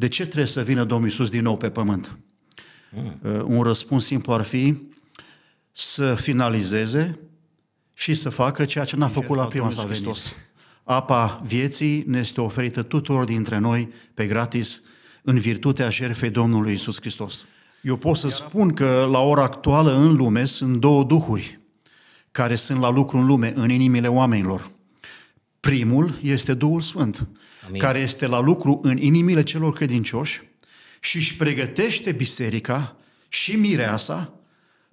de ce trebuie să vină Domnul Iisus din nou pe pământ? Mm. Un răspuns simplu ar fi să finalizeze și să facă ceea ce n-a făcut la prima sa Hristos. Apa vieții ne este oferită tuturor dintre noi pe gratis în virtutea jertfei Domnului Isus Hristos. Eu pot să spun că la ora actuală în lume sunt două duhuri care sunt la lucru în lume, în inimile oamenilor. Primul este Duhul Sfânt, Amin. care este la lucru în inimile celor credincioși și își pregătește biserica și mireasa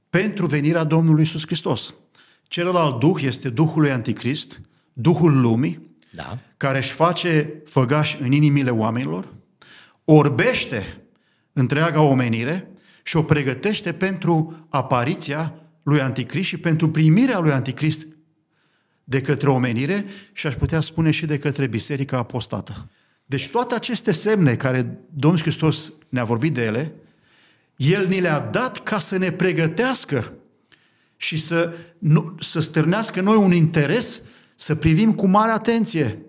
pentru venirea Domnului Isus Hristos. Celălalt duh este Duhul lui Anticrist, Duhul lumii, da. care își face făgaș în inimile oamenilor, orbește întreaga omenire și o pregătește pentru apariția lui Anticrist și pentru primirea lui Anticrist de către omenire și aș putea spune și de către biserica apostată. Deci toate aceste semne care Domnul Hristos ne-a vorbit de ele, El ni le-a dat ca să ne pregătească și să, nu, să stârnească noi un interes să privim cu mare atenție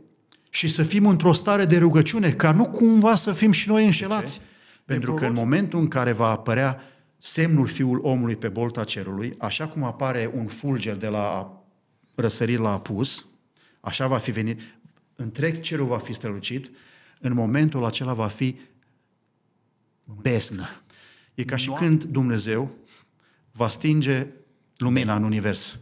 și să fim într-o stare de rugăciune, ca nu cumva să fim și noi înșelați. Pentru că în momentul în care va apărea semnul Fiul omului pe bolta cerului, așa cum apare un fulger de la răsărit la apus, așa va fi venit, întreg cerul va fi strălucit, în momentul acela va fi beznă. E ca și când Dumnezeu va stinge lumina în univers.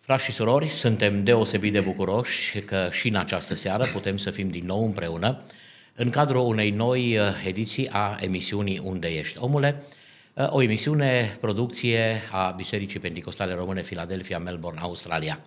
Frați și surori, suntem deosebit de bucuroși că și în această seară putem să fim din nou împreună în cadrul unei noi uh, ediții a emisiunii Unde ești? Omule, o emisiune, producție a Bisericii Pentecostale Române Philadelphia, Melbourne, Australia.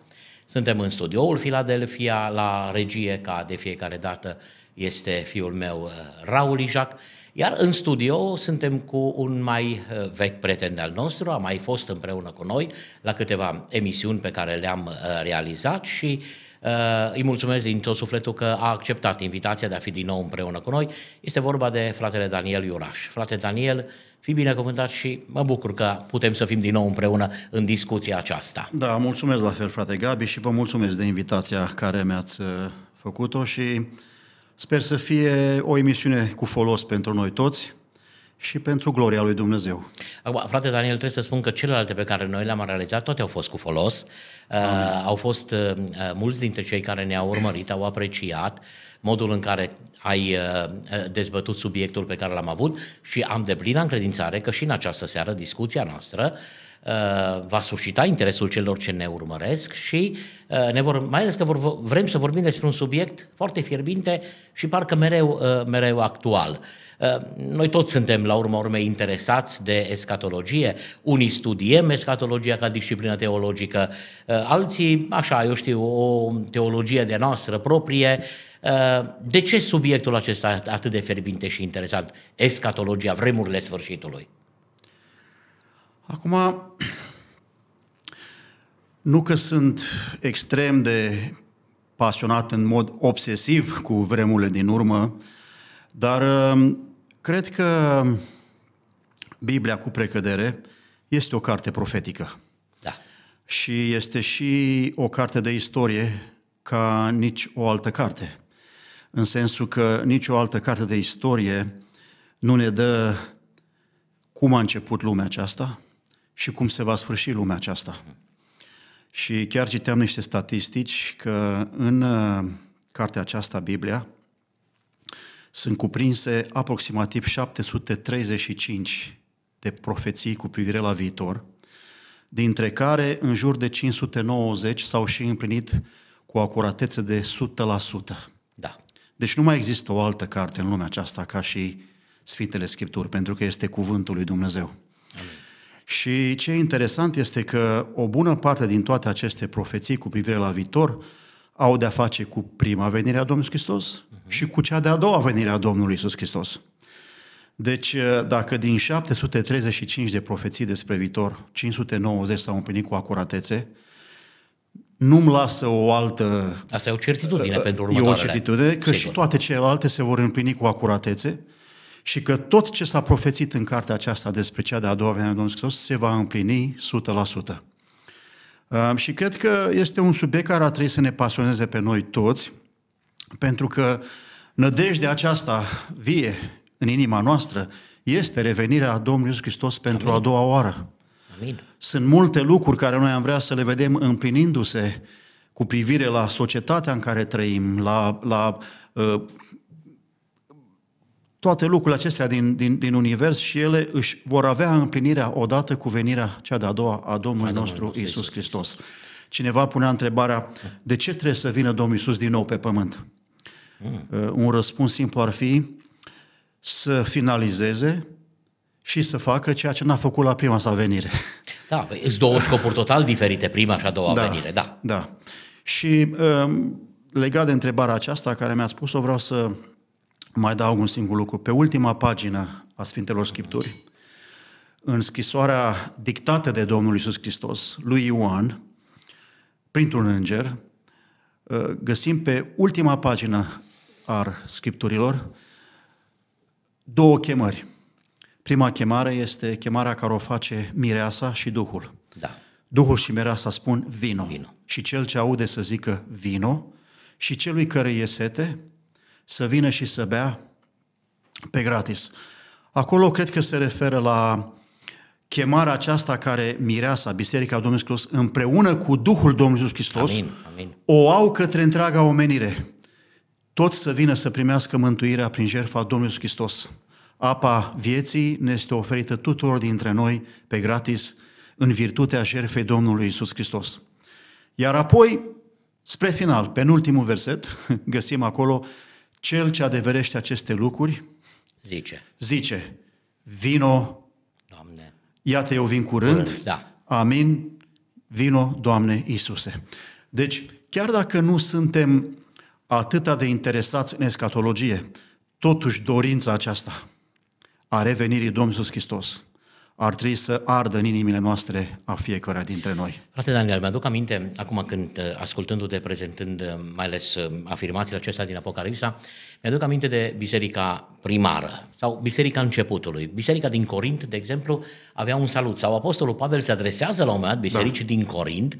Suntem în studioul Philadelphia, la regie, ca de fiecare dată, este fiul meu, uh, Raul Ijac, iar în studio suntem cu un mai uh, vechi prieten al nostru, a mai fost împreună cu noi la câteva emisiuni pe care le-am uh, realizat și uh, Uh, îi mulțumesc din tot sufletul că a acceptat invitația de a fi din nou împreună cu noi. Este vorba de fratele Daniel Iuraș. Frate Daniel, fi binecuvântat și mă bucur că putem să fim din nou împreună în discuția aceasta. Da, mulțumesc la fel, frate Gabi, și vă mulțumesc de invitația care mi-ați uh, făcut-o și sper să fie o emisiune cu folos pentru noi toți și pentru gloria lui Dumnezeu. Acum, frate Daniel, trebuie să spun că celelalte pe care noi le-am realizat, toate au fost cu folos. Uh, au fost uh, uh, mulți dintre cei care ne-au urmărit, au apreciat modul în care ai uh, uh, dezbătut subiectul pe care l-am avut și am deplină încredințare că și în această seară discuția noastră uh, Uh, va suscita interesul celor ce ne urmăresc și uh, ne vor, mai ales că vor, vrem să vorbim despre un subiect foarte fierbinte și parcă mereu, uh, mereu actual. Noi toți suntem, la urma urmei, interesați de escatologie. Unii studiem escatologia ca disciplină teologică, alții, așa, eu știu, o teologie de noastră proprie. De ce subiectul acesta atât de fierbinte și interesant? Escatologia, vremurile sfârșitului. Acum, nu că sunt extrem de pasionat în mod obsesiv cu vremurile din urmă, dar um, cred că Biblia cu precădere este o carte profetică. Da. Și este și o carte de istorie ca nici o altă carte. În sensul că nicio altă carte de istorie nu ne dă cum a început lumea aceasta, și cum se va sfârși lumea aceasta. Și chiar citeam niște statistici că în uh, cartea aceasta, Biblia, sunt cuprinse aproximativ 735 de profeții cu privire la viitor, dintre care în jur de 590 s-au și împlinit cu acuratețe de 100%. Da. Deci nu mai există o altă carte în lumea aceasta ca și Sfintele Scripturi, pentru că este cuvântul lui Dumnezeu. Amin. Și ce interesant este că o bună parte din toate aceste profeții cu privire la viitor au de-a face cu prima venire a Domnului Hristos uh-huh. și cu cea de-a doua venire a Domnului Isus Hristos. Deci, eh, dacă din 735 de profeții despre viitor, 590 s-au împlinit cu acuratețe, nu-mi lasă o altă... Asta e o certitudine eh, pentru următoarele. E o certitudine că Sigur. și toate celelalte se vor împlini cu acuratețe. Uh, și că tot ce s-a profețit în cartea aceasta despre cea de-a doua venire a Domnului Hristos se va împlini 100%. Și cred că este un subiect care ar trebui să ne pasioneze pe noi toți, pentru că nădejdea aceasta vie în inima noastră este revenirea Domnului Iisus Hristos pentru Amin. a doua oară. Amin. Sunt multe lucruri care noi am vrea să le vedem împlinindu-se cu privire la societatea în care trăim, la, la uh, toate lucrurile acestea din, din, din univers și ele își vor avea împlinirea odată cu venirea cea de-a doua a Domnului Adamă, nostru Isus Hristos. Cineva punea întrebarea, de ce trebuie să vină Domnul Isus din nou pe pământ? Mm. Un răspuns simplu ar fi să finalizeze și să facă ceea ce n-a făcut la prima sa venire. Da, păi sunt două scopuri total diferite, prima și a doua da, venire, da. Da. Și um, legat de întrebarea aceasta care mi-a spus-o, vreau să mai dau un singur lucru. Pe ultima pagină a Sfintelor Scripturi, în scrisoarea dictată de Domnul Iisus Hristos, lui Ioan, printr-un înger, ă, găsim pe ultima pagină a Scripturilor două chemări. Prima chemare este chemarea care o face mireasa și Duhul. Da. Duhul și mireasa spun vino. vino. Și cel ce aude să zică vino și celui care e sete să vină și să bea pe gratis. Acolo cred că se referă la chemarea aceasta care mireasa, Biserica Domnului Hristos, împreună cu Duhul Domnului Iisus Hristos, amin, amin. o au către întreaga omenire. Toți să vină să primească mântuirea prin jertfa Domnului Iisus Hristos. Apa vieții ne este oferită tuturor dintre noi pe gratis în virtutea jertfei Domnului Iisus Hristos. Iar apoi, spre final, penultimul verset, găsim acolo cel ce adeverește aceste lucruri zice, zice vino, Doamne. iată eu vin curând, curând da. amin, vino, Doamne Iisuse. Deci, chiar dacă nu suntem atâta de interesați în escatologie, totuși dorința aceasta a revenirii Domnului Iisus Hristos ar trebui să ardă în inimile noastre a fiecăruia dintre noi. Frate Daniel, mi-aduc aminte, acum când uh, ascultându-te, prezentând uh, mai ales uh, afirmațiile acestea din Apocalipsa, mi-aduc aminte de biserica primară sau biserica începutului. Biserica din Corint, de exemplu, avea un salut sau Apostolul Pavel se adresează la un moment dat bisericii da. din Corint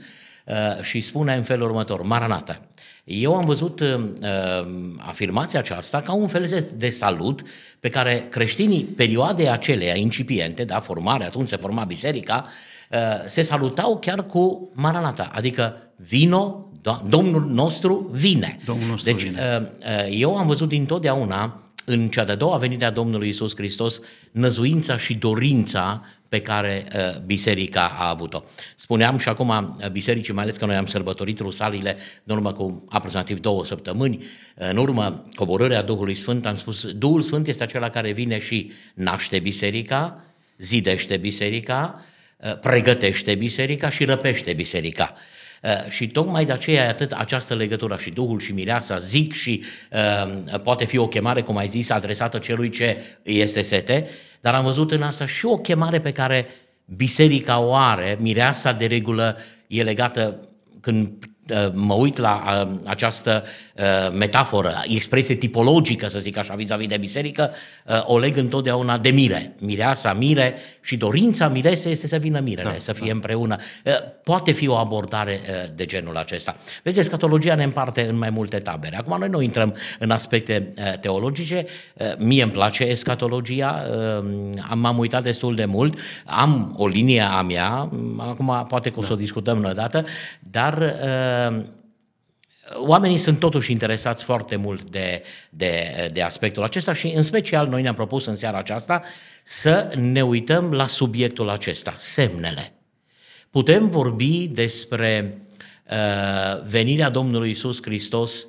și spune în felul următor, Maranata, eu am văzut uh, uh, afirmația aceasta ca un fel de salut pe care creștinii perioadei acelea incipiente, da, formare, atunci se forma biserica, uh, se salutau chiar cu Maranata, adică vino, Domnul nostru vine. Domnul nostru deci, vine. Uh, uh eu am văzut dintotdeauna în cea de-a doua venire a Domnului Isus Hristos năzuința și dorința pe care uh, biserica a avut-o. Spuneam și acum uh, bisericii, mai ales că noi am sărbătorit rusalile în urmă cu aproximativ două săptămâni, în urmă coborârea Duhului Sfânt, am spus, Duhul Sfânt este acela care vine și naște biserica, zidește biserica, uh, pregătește biserica și răpește biserica. Uh, și tocmai de aceea atât această legătură și Duhul și Mireasa zic și um, poate fi o chemare, cum ai zis, adresată celui ce este sete, dar am văzut în asta și o chemare pe care biserica o are, Mireasa de regulă e legată când uh, mă uit la uh, această Uh, metaforă, expresie tipologică, să zic așa, vis-a-vis de biserică, uh, o leg întotdeauna de mire. Mireasa, mire și dorința mirese este să vină mirele, da, să fie da. împreună. Uh, poate fi o abordare de genul acesta. Vezi, escatologia ne împarte în mai multe tabere. Acum noi nu intrăm în aspecte teologice. Mie îmi place escatologia, m-am uitat destul de mult, am o linie a mea, acum poate că o să o da. discutăm noi dată, dar Oamenii sunt totuși interesați foarte mult de, de, de aspectul acesta și în special noi ne-am propus în seara aceasta să ne uităm la subiectul acesta, semnele. Putem vorbi despre uh, venirea Domnului Isus Hristos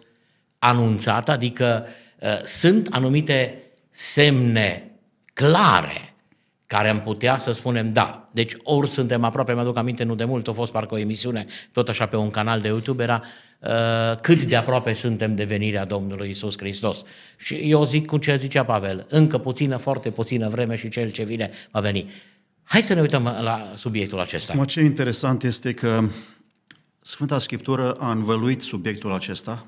anunțată, adică uh, sunt anumite semne clare care am putea să spunem da. Deci ori suntem aproape, mi-aduc aminte, nu de mult, a fost parcă o emisiune, tot așa pe un canal de YouTube, era uh, Uh, cât de aproape suntem de venirea Domnului Isus Hristos. Și eu zic cum ce zicea Pavel, încă puțină, foarte puțină vreme și cel ce vine va veni. Hai să ne uităm la subiectul acesta. Mă, ce interesant este că Sfânta Scriptură a învăluit subiectul acesta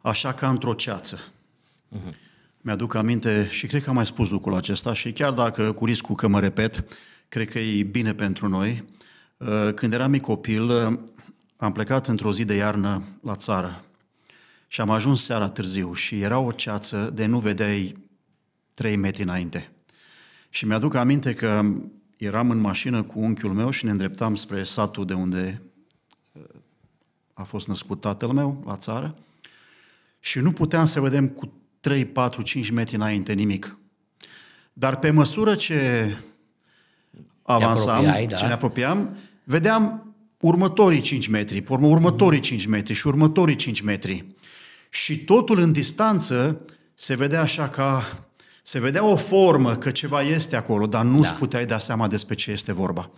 așa ca într-o ceață. Uh-huh. Mi-aduc aminte și cred că am mai spus lucrul acesta și chiar dacă cu riscul că mă repet, cred că e bine pentru noi. Uh, când eram mic copil, uh, am plecat într-o zi de iarnă la țară și am ajuns seara târziu și era o ceață de nu vedeai trei metri înainte. Și mi-aduc aminte că eram în mașină cu unchiul meu și ne îndreptam spre satul de unde uh, a fost născut tatăl meu, la țară, și nu puteam să vedem cu 3, 4, 5 metri înainte nimic. Dar pe măsură ce avansam, da? ce ne apropiam, vedeam următorii 5 metri, pe urmă următorii 5 metri și următorii 5 metri. Și totul în distanță se vedea așa ca se vedea o formă că ceva este acolo, dar nu-ți da. puteai da seama despre ce este vorba.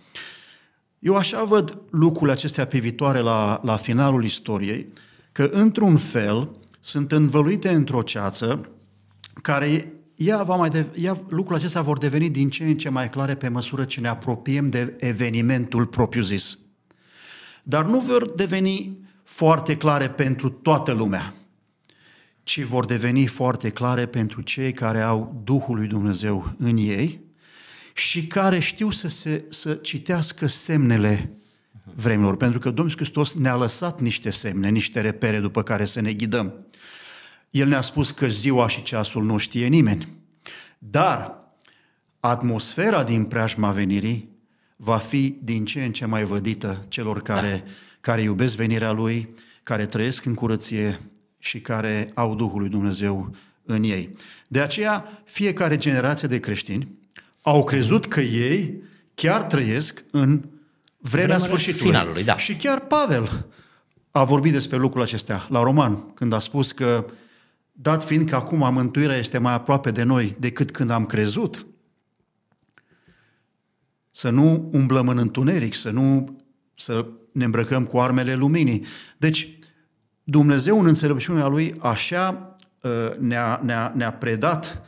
Eu așa văd lucrurile acestea privitoare la, la finalul istoriei, că într-un fel sunt învăluite într-o ceață care ea va mai de, ea, lucrurile acestea vor deveni din ce în ce mai clare pe măsură ce ne apropiem de evenimentul propriu-zis dar nu vor deveni foarte clare pentru toată lumea, ci vor deveni foarte clare pentru cei care au Duhul lui Dumnezeu în ei și care știu să, se, să citească semnele vremilor, pentru că Domnul Hristos ne-a lăsat niște semne, niște repere după care să ne ghidăm. El ne-a spus că ziua și ceasul nu știe nimeni. Dar atmosfera din preajma venirii va fi din ce în ce mai vădită celor da. care, da. care iubesc venirea Lui, care trăiesc în curăție și care au Duhul lui Dumnezeu în ei. De aceea, fiecare generație de creștini au crezut că ei chiar trăiesc în vremea Vremele sfârșitului. Finalului, da. Și chiar Pavel a vorbit despre lucrul acestea la Roman, când a spus că, dat fiind că acum mântuirea este mai aproape de noi decât când am crezut, să nu umblăm în întuneric, să nu să ne îmbrăcăm cu armele luminii. Deci, Dumnezeu în înțelepciunea Lui așa ă, ne-a, ne-a, ne-a predat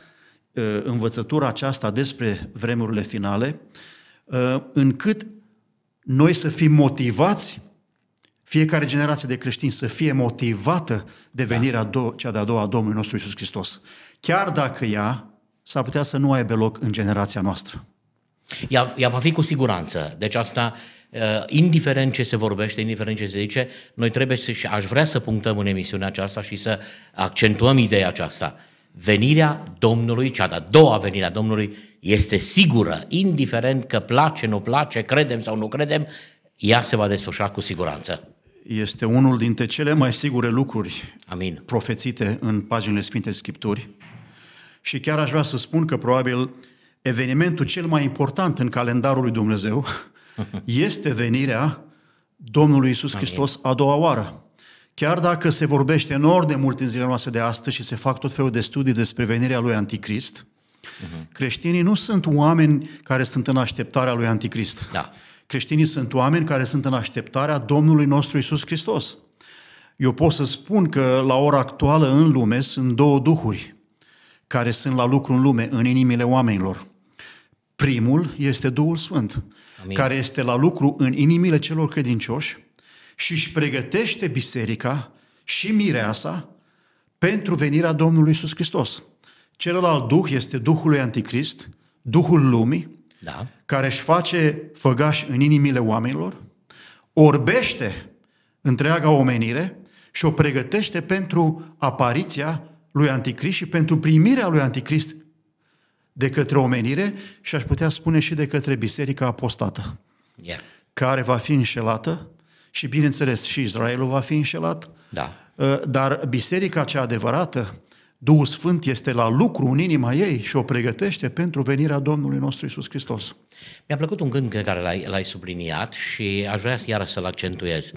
ă, învățătura aceasta despre vremurile finale, ă, încât noi să fim motivați, fiecare generație de creștini să fie motivată de da. venirea da. do- cea de-a doua a Domnului nostru Iisus Hristos. Chiar dacă ea s-ar putea să nu aibă loc în generația noastră. Ea, ea va fi cu siguranță. Deci asta, uh, indiferent ce se vorbește, indiferent ce se zice, noi trebuie să, și aș vrea să punctăm în emisiunea aceasta și să accentuăm ideea aceasta. Venirea Domnului, cea de-a doua venire a Domnului, este sigură, indiferent că place, nu place, credem sau nu credem, ea se va desfășura cu siguranță. Este unul dintre cele mai sigure lucruri Amin. profețite în paginile Sfintei Scripturi și chiar aș vrea să spun că probabil uh, evenimentul cel mai important în calendarul lui Dumnezeu este venirea Domnului Isus Hristos a doua oară. Chiar dacă se vorbește enorm de mult în zilele noastre de astăzi și se fac tot felul de studii despre venirea lui Anticrist, uh-huh. Mhm. creștinii nu sunt oameni care sunt în așteptarea lui Anticrist. Da. Creștinii sunt oameni care sunt în așteptarea Domnului nostru Isus Hristos. Eu pot să spun că la ora actuală în lume sunt două duhuri care sunt la lucru în lume, în inimile oamenilor. Primul este Duhul Sfânt, Amin. care este la lucru în inimile celor credincioși și își pregătește biserica și mireasa pentru venirea Domnului Iisus Hristos. Celălalt duh este Duhul lui Anticrist, Duhul lumii, da. care își face făgaș în inimile oamenilor, orbește întreaga omenire și o pregătește pentru apariția lui Anticrist și pentru primirea lui Anticrist de către omenire și aș putea spune și de către biserica apostată, yeah. care va fi înșelată și, bineînțeles, și Israelul va fi înșelat, da. Uh, dar biserica cea adevărată, Duhul Sfânt este la lucru în inima ei și o pregătește pentru venirea Domnului nostru Isus Hristos. Mi-a plăcut un gând pe care l-ai, l-ai subliniat și aș vrea iară să-l accentuez.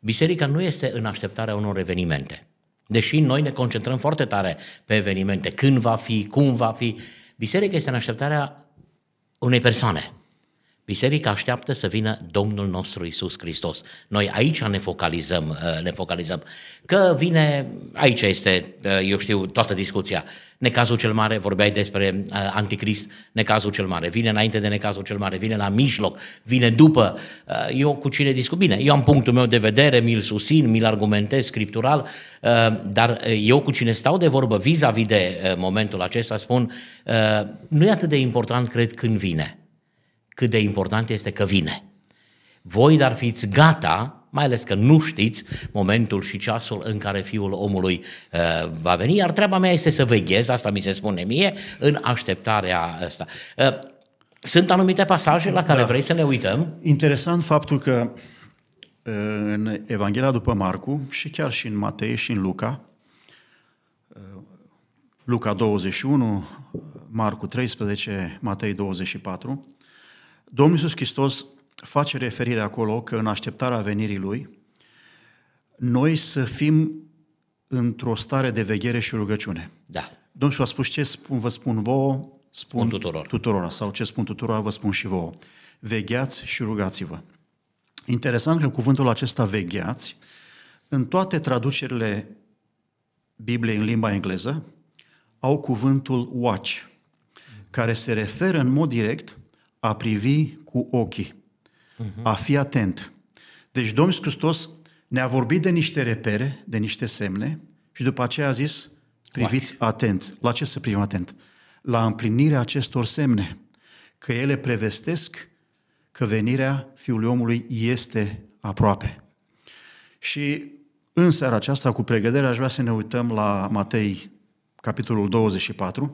Biserica nu este în așteptarea unor evenimente. Deși noi ne concentrăm foarte tare pe evenimente, când va fi, cum va fi, Biserica este în așteptarea unei persoane. Biserica așteaptă să vină Domnul nostru Isus Hristos. Noi aici ne focalizăm, uh, ne focalizăm. Că vine, aici este, uh, eu știu, toată discuția. Necazul cel mare, vorbeai despre uh, anticrist, necazul cel mare. Vine înainte de necazul cel mare, vine la mijloc, vine după. Eu cu cine discut? Bine, eu am punctul meu de vedere, mi-l susțin, mi-l argumentez scriptural, dar eu cu cine stau de vorbă vis-a-vis de momentul acesta spun, nu e atât de important, cred, când vine cât de important este că vine. Voi dar fiți gata, mai ales că nu știți momentul și ceasul în care Fiul omului uh, va veni, iar treaba mea este să veghez, asta mi se spune mie, în așteptarea asta. Uh, sunt anumite pasaje la care da. vrei să ne uităm. Interesant faptul că uh, în Evanghelia după Marcu și chiar și în Matei și în Luca, uh, Luca 21, Marcu 13, Matei 24, Domnul Iisus Hristos face referire acolo că în așteptarea venirii Lui, noi să fim într-o stare de veghere și rugăciune. Da. Domnul a spus ce spun, vă spun vouă, spun, spun tuturor. tuturor, sau ce spun tuturor? vă spun și vouă. Vegheați și rugați-vă. Interesant că cuvântul acesta vegheați, în toate traducerile Bibliei în limba engleză, au cuvântul watch, care se referă în mod direct a privi cu ochii, uh-huh. a fi atent. Deci Domnul Hristos ne-a vorbit de niște repere, de niște semne și după aceea a zis, priviți Oare. atent. La ce să privim atent? La împlinirea acestor semne, că ele prevestesc că venirea Fiului Omului este aproape. Și în seara aceasta, cu pregădere, aș vrea să ne uităm la Matei, capitolul 24,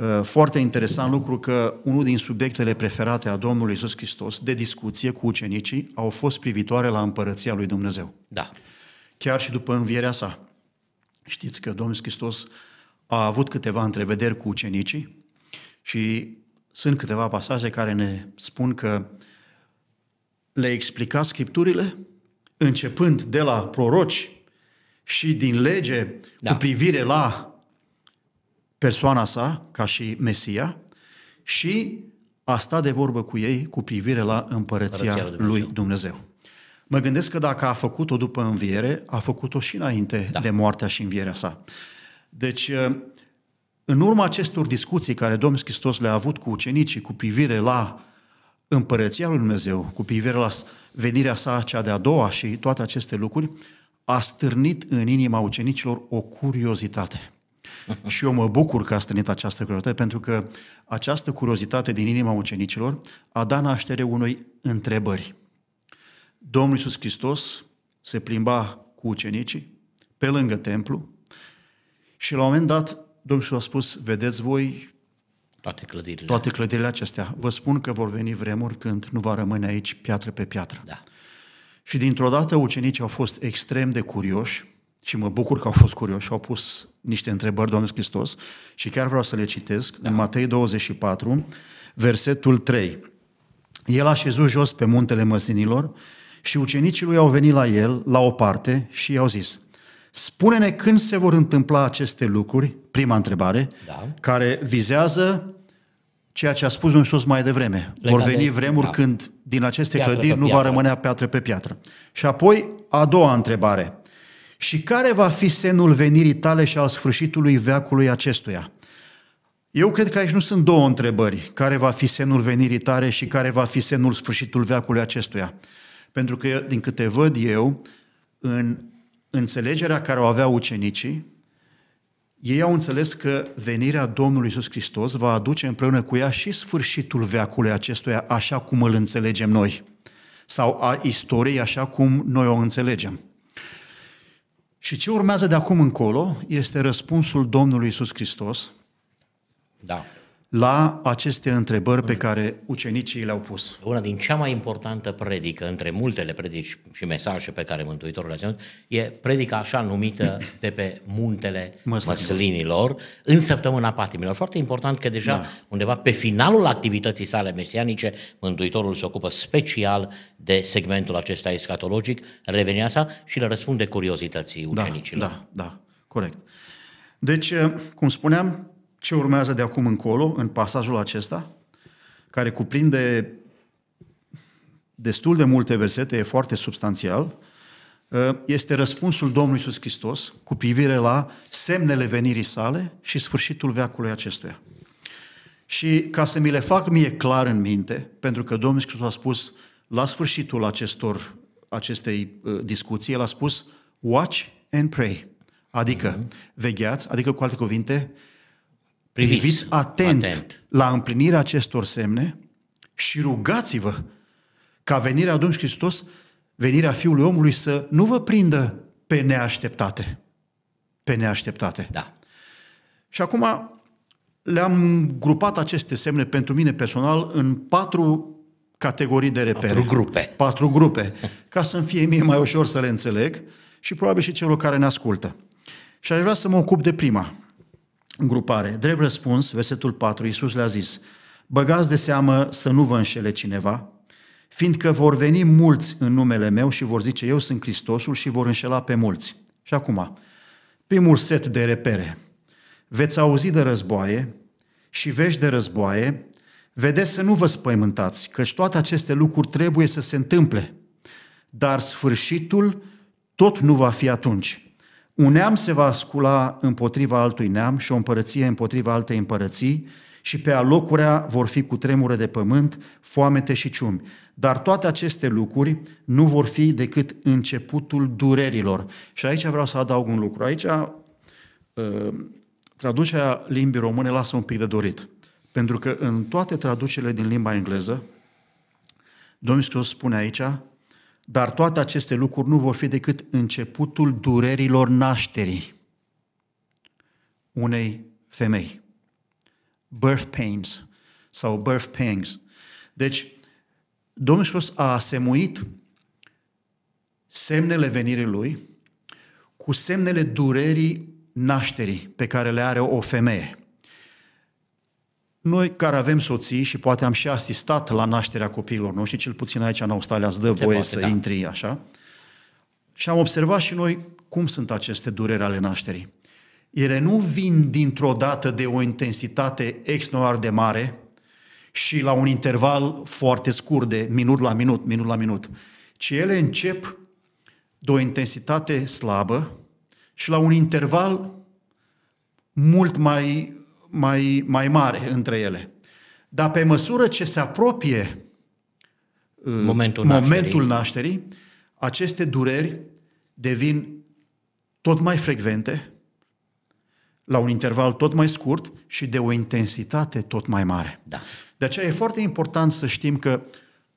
Uh, foarte interesant lucru că unul din subiectele preferate a Domnului Isus Hristos de discuție cu ucenicii au fost privitoare la împărăția lui Dumnezeu. Da. Chiar și după învierea sa. Știți că Domnul Hristos a avut câteva întrevederi cu ucenicii și sunt câteva pasaje care ne spun că le explica scripturile, începând de la proroci și din lege da. cu privire la persoana sa ca și Mesia și a sta de vorbă cu ei cu privire la împărăția, împărăția lui Dumnezeu. lui Dumnezeu. Mă gândesc că dacă a făcut-o după înviere, a făcut-o și înainte da. de moartea și învierea sa. Deci, ă, în urma acestor discuții care Domnul Hristos le-a avut cu ucenicii cu privire la împărăția lui Dumnezeu, cu privire la venirea sa cea de-a doua și toate aceste lucruri, a stârnit în inima ucenicilor o curiozitate. Și eu mă bucur că a strânit această curiozitate, pentru că această curiozitate din inima ucenicilor a dat naștere unei întrebări. Domnul Iisus Hristos se plimba cu ucenicii pe lângă templu și la un moment dat Domnul Iisus a spus, vedeți voi toate clădirile. toate clădirile acestea. Vă spun că vor veni vremuri când nu va rămâne aici piatră pe piatră. Da. Și dintr-o dată ucenicii au fost extrem de curioși și mă bucur că au fost curioși și au pus niște întrebări, Doamne Hristos, și chiar vreau să le citesc da. în Matei 24, versetul 3. El a șezut jos pe muntele măsinilor și ucenicii lui au venit la el, la o parte, și i-au zis, spune-ne când se vor întâmpla aceste lucruri, prima întrebare, da. care vizează ceea ce a spus un sus mai devreme. Legat vor veni de... vremuri da. când din aceste piatră clădiri nu va rămânea piatră pe piatră. Și apoi, a doua întrebare, și care va fi semnul venirii tale și al sfârșitului veacului acestuia? Eu cred că aici nu sunt două întrebări. Care va fi semnul venirii tale și care va fi semnul sfârșitul veacului acestuia? Pentru că, din câte văd eu, în înțelegerea care o aveau ucenicii, ei au înțeles că venirea Domnului Iisus Hristos va aduce împreună cu ea și sfârșitul veacului acestuia, așa cum îl înțelegem noi, sau a istoriei, așa cum noi o înțelegem. Și ce urmează de acum încolo este răspunsul Domnului Isus Hristos. Da la aceste întrebări pe mm. care ucenicii le-au pus. Una din cea mai importantă predică, între multele predici și mesaje pe care Mântuitorul le-a ținut, e predica așa numită de pe muntele Măslinilor, măslinilor în săptămâna patimilor. Foarte important că deja da. undeva pe finalul activității sale mesianice, Mântuitorul se ocupă special de segmentul acesta escatologic, revenia sa și le răspunde curiozității da, ucenicilor. Da, da, da, corect. Deci, cum spuneam, ce urmează de acum încolo, în pasajul acesta, care cuprinde destul de multe versete, e foarte substanțial, ă, este răspunsul Domnului Iisus Hristos cu privire la semnele venirii sale și sfârșitul veacului acestuia. Și ca să mi le fac mie clar în minte, pentru că Domnul Iisus a spus la sfârșitul acestor, acestei ă, discuții, el a spus watch and pray. Adică, mhm. vegheați, adică cu alte cuvinte, priviți, priviți atent, atent la împlinirea acestor semne și rugați-vă ca venirea Domnului Hristos, venirea Fiului Omului să nu vă prindă pe neașteptate. Pe neașteptate. Da. Și acum le-am grupat aceste semne pentru mine personal în patru categorii de repere. Patru grupe. Patru grupe, ca să-mi fie mie mai ușor să le înțeleg și probabil și celor care ne ascultă. Și aș vrea să mă ocup de prima grupare. Drept răspuns, versetul 4, Iisus le-a zis, băgați de seamă să nu vă înșele cineva, fiindcă vor veni mulți în numele meu și vor zice, eu sunt Hristosul și vor înșela pe mulți. Și acum, primul set de repere. Veți auzi de războaie și vești de războaie, vedeți să nu vă spăimântați, căci toate aceste lucruri trebuie să se întâmple, dar sfârșitul tot nu va fi atunci. Un neam se va scula împotriva altui neam și o împărăție împotriva altei împărății și pe alocurea vor fi cu tremure de pământ, foamete și ciumi. Dar toate aceste lucruri nu vor fi decât începutul durerilor. Și aici vreau să adaug un lucru. Aici uh, traducerea limbii române lasă un pic de dorit. Pentru că în toate traducerile din limba engleză, Domnul Iisus spune aici, dar toate aceste lucruri nu vor fi decât începutul durerilor nașterii unei femei. Birth pains sau birth pangs. Deci, Domnul Iisus a asemuit semnele venirii Lui cu semnele durerii nașterii pe care le are o femeie. Noi care avem soții și poate am și asistat la nașterea copiilor noștri, cel puțin aici în Australia îți dă voie poate, să da. intri așa, și am observat și noi cum sunt aceste dureri ale nașterii. Ele nu vin dintr-o dată de o intensitate extraordinar de mare și la un interval foarte scurt de minut la minut, minut la minut, ci ele încep de o intensitate slabă și la un interval mult mai mai, mai mare între ele. Dar pe măsură ce se apropie uh, momentul, momentul nașterii. nașterii, aceste dureri devin tot mai frecvente, la un interval tot mai scurt și de o intensitate tot mai mare. Da. De aceea e foarte important să știm că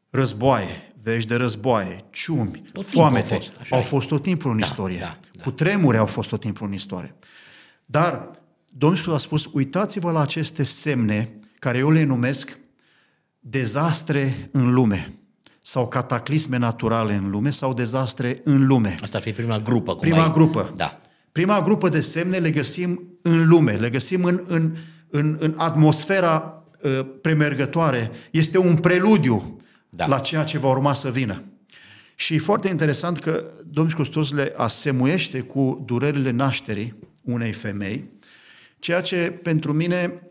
războaie, vești de războaie, ciumi, tot foamete au fost, au fost tot timpul în da, istorie. Da, da. Cu tremure au fost tot timpul în istorie. Dar Domnul Iisus a spus, uitați-vă la aceste semne, care eu le numesc dezastre în lume sau cataclisme naturale în lume sau dezastre în lume. Asta ar fi prima grupă. Cum prima ai... grupă. Da. Prima grupă de semne le găsim în lume, le găsim în, în, în, în atmosfera uh, premergătoare. Este un preludiu da. la ceea ce va urma să vină. Și e foarte interesant că Domnul Iisus le asemuiește cu durerile nașterii unei femei, ceea ce pentru mine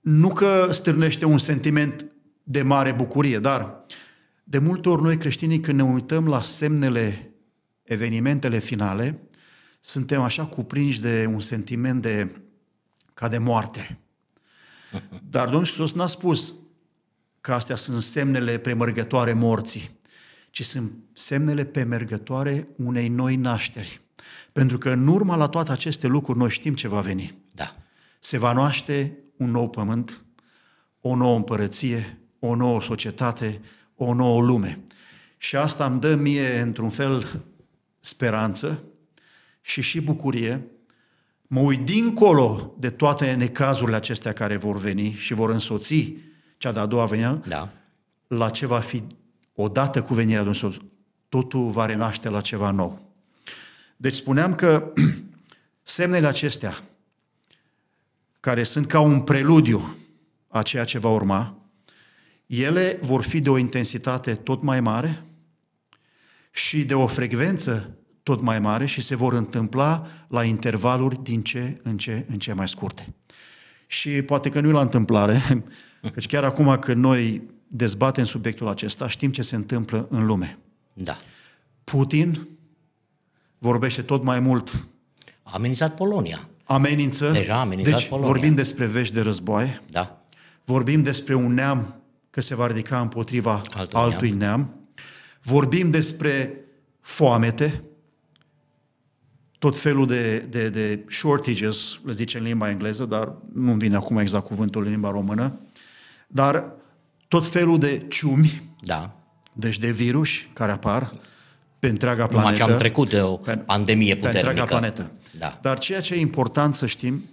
nu că stârnește un sentiment de mare bucurie, dar de multe ori noi creștinii când ne uităm la semnele evenimentele finale, suntem așa cuprinși de un sentiment de ca de moarte. Dar Domnul Hristos n-a spus că astea sunt semnele premergătoare morții, ci sunt semnele premergătoare unei noi nașteri. Pentru că în urma la toate aceste lucruri noi știm ce va veni. Da. Se va naște un nou pământ, o nouă împărăție, o nouă societate, o nouă lume. Și asta îmi dă mie, într-un fel, speranță și și bucurie. Mă uit dincolo de toate necazurile acestea care vor veni și vor însoți cea de-a doua venire, da. la ce va fi odată cu venirea Dumnezeu. Totul va renaște la ceva nou. Deci spuneam că semnele acestea, care sunt ca un preludiu a ceea ce va urma, ele vor fi de o intensitate tot mai mare și de o frecvență tot mai mare și se vor întâmpla la intervaluri din ce în ce în ce mai scurte. Și poate că nu e la întâmplare, căci chiar acum când noi dezbatem subiectul acesta, știm ce se întâmplă în lume. Da. Putin vorbește tot mai mult. A amenințat Polonia. Amenință. Deja a amenințat deci, Polonia. vorbim despre vești de război. Da. Vorbim despre un neam că se va ridica împotriva altui, altui neam. neam. Vorbim despre foamete, tot felul de, de, de shortages, le zice în limba engleză, dar nu vine acum exact cuvântul în limba română, dar tot felul de ciumi, da. deci de virus care apar, pe întreaga planetă. Numai ce am trecut de o pe, pandemie puternică. Pe întreaga planetă. Da. Dar ceea ce e important să știm,